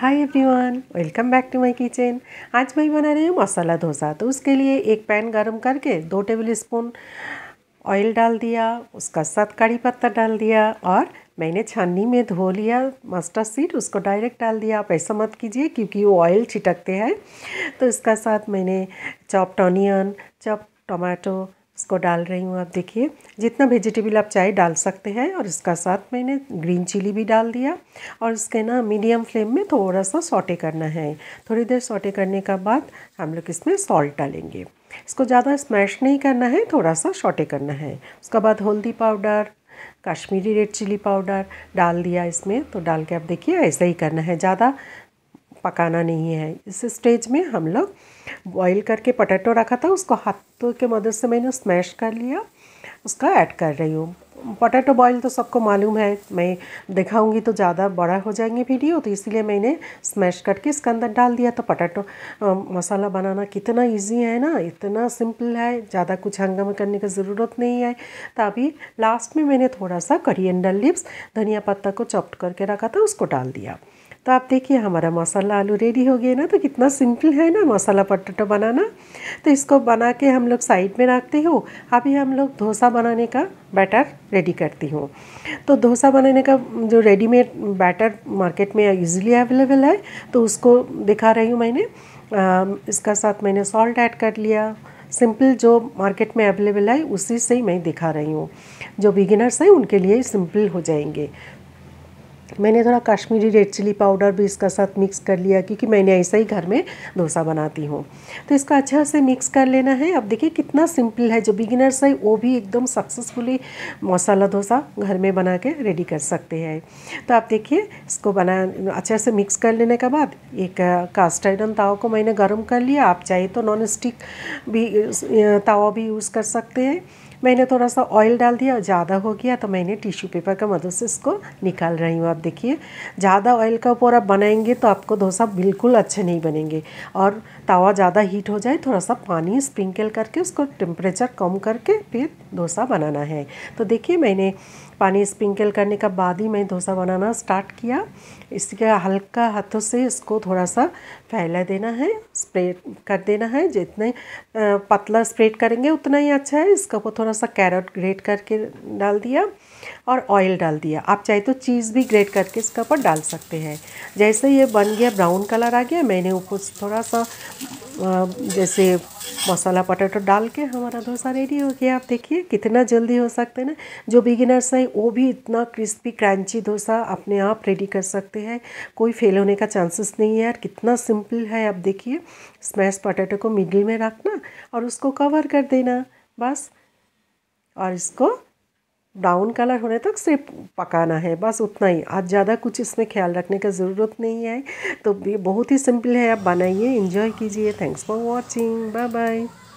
hi everyone welcome back to my kitchen आज मैं बना रही हूँ मसाला डोसा तो उसके लिए एक पैन गरम करके दो टेबल स्पून ऑयल डाल दिया उसका साथ कड़ी पत्ता डाल दिया और मैंने छन्नी में धो लिया मस्टर्ड सीड उसको डायरेक्ट डाल दिया आप ऐसा मत कीजिए क्योंकि वो ऑयल छिटकते हैं तो इसका साथ मैंने चॉप्ड ऑनियन चॉप टमाटो इसको डाल रही हूँ आप देखिए जितना वेजिटेबल आप चाहे डाल सकते हैं और इसका साथ मैंने ग्रीन चिली भी डाल दिया और इसके ना मीडियम फ्लेम में थोड़ा सा सॉटे करना है थोड़ी देर सॉटे करने का बाद हम लोग इसमें सॉल्ट डालेंगे इसको ज़्यादा स्मैश नहीं करना है थोड़ा सा सॉटे करना है उसके बाद हल्दी powder Kashmiri red chilli powder डाल दिया इसमें तो डाल के आप देखिए ऐसा ही करना है ज़्यादा पकाना नहीं है इस स्टेज में हम लोग बॉईल करके पटेटो रखा था उसको हाथों के मदद से मैंने स्मैश कर लिया उसका ऐड कर रही हूँ पटेटो बॉईल तो सबको मालूम है मैं दिखाऊंगी तो ज़्यादा बड़ा हो जाएंगे वीडियो तो इसीलिए मैंने स्मैश करके इसके अंदर डाल दिया तो पटेटो मसाला बनाना कितना इजी है ना इतना सिंपल है ज़्यादा कुछ हंगामा करने की ज़रूरत नहीं है तो अभी लास्ट में मैंने थोड़ा सा करियंडर लिप्स धनिया पत्ता को चॉप्ट करके रखा था उसको डाल दिया तो आप देखिए हमारा मसाला आलू रेडी हो गया ना तो कितना सिंपल है ना मसाला पटाटा बनाना तो इसको बना के हम लोग साइड में रखते हो अभी हम लोग डोसा बनाने का बैटर रेडी करती हूँ तो डोसा बनाने का जो रेडीमेड बैटर मार्केट में ईजिली अवेलेबल है तो उसको दिखा रही हूँ मैंने आ, इसका साथ मैंने सॉल्ट ऐड कर लिया सिंपल जो मार्केट में अवेलेबल है उसी से ही मैं दिखा रही हूँ जो बिगिनर्स हैं उनके लिए सिंपल हो जाएंगे मैंने थोड़ा कश्मीरी रेड चिली पाउडर भी इसका साथ मिक्स कर लिया क्योंकि मैंने ऐसा ही घर में डोसा बनाती हूँ तो इसको अच्छा से मिक्स कर लेना है अब देखिए कितना सिंपल है जो बिगिनर्स है वो भी एकदम सक्सेसफुली मसाला डोसा घर में बना के रेडी कर सकते हैं तो आप देखिए इसको बना अच्छे से मिक्स कर लेने के बाद एक कास्ट आइरन तावा को मैंने गर्म कर लिया आप चाहे तो नॉन स्टिक भी तावा भी यूज़ कर सकते हैं मैंने थोड़ा सा ऑयल डाल दिया ज़्यादा हो गया तो मैंने टिश्यू पेपर का मदद से इसको निकाल रही हूँ आप देखिए ज़्यादा ऑयल का ऊपर आप बनाएंगे तो आपको डोसा बिल्कुल अच्छे नहीं बनेंगे और तवा ज़्यादा हीट हो जाए थोड़ा सा पानी स्प्रिंकल करके उसको टेम्परेचर कम करके फिर डोसा बनाना है तो देखिए मैंने पानी स्प्रिंकल करने का बाद ही मैं डोसा बनाना स्टार्ट किया इसके हल्का हाथों से इसको थोड़ा सा फैला देना है स्प्रेड कर देना है जितने पतला स्प्रेड करेंगे उतना ही अच्छा है इसका वो थोड़ा थोड़ा सा कैरेट ग्रेट करके डाल दिया और ऑयल डाल दिया आप चाहे तो चीज़ भी ग्रेट करके इसके ऊपर डाल सकते हैं जैसे ये बन गया ब्राउन कलर आ गया मैंने ऊपर थोड़ा सा जैसे मसाला पटेटो डाल के हमारा डोसा रेडी हो गया आप देखिए कितना जल्दी हो सकता है ना जो बिगिनर्स हैं वो भी इतना क्रिस्पी क्रंची डोसा अपने आप रेडी कर सकते हैं कोई फेल होने का चांसेस नहीं है यार कितना सिंपल है आप देखिए स्मैश पटेटो को मिडिल में रखना और उसको कवर कर देना बस और इसको ब्राउन कलर होने तक सिर्फ पकाना है बस उतना ही आज ज़्यादा कुछ इसमें ख्याल रखने का ज़रूरत नहीं है तो ये बहुत ही सिंपल है आप बनाइए इन्जॉय कीजिए thanks for watching bye bye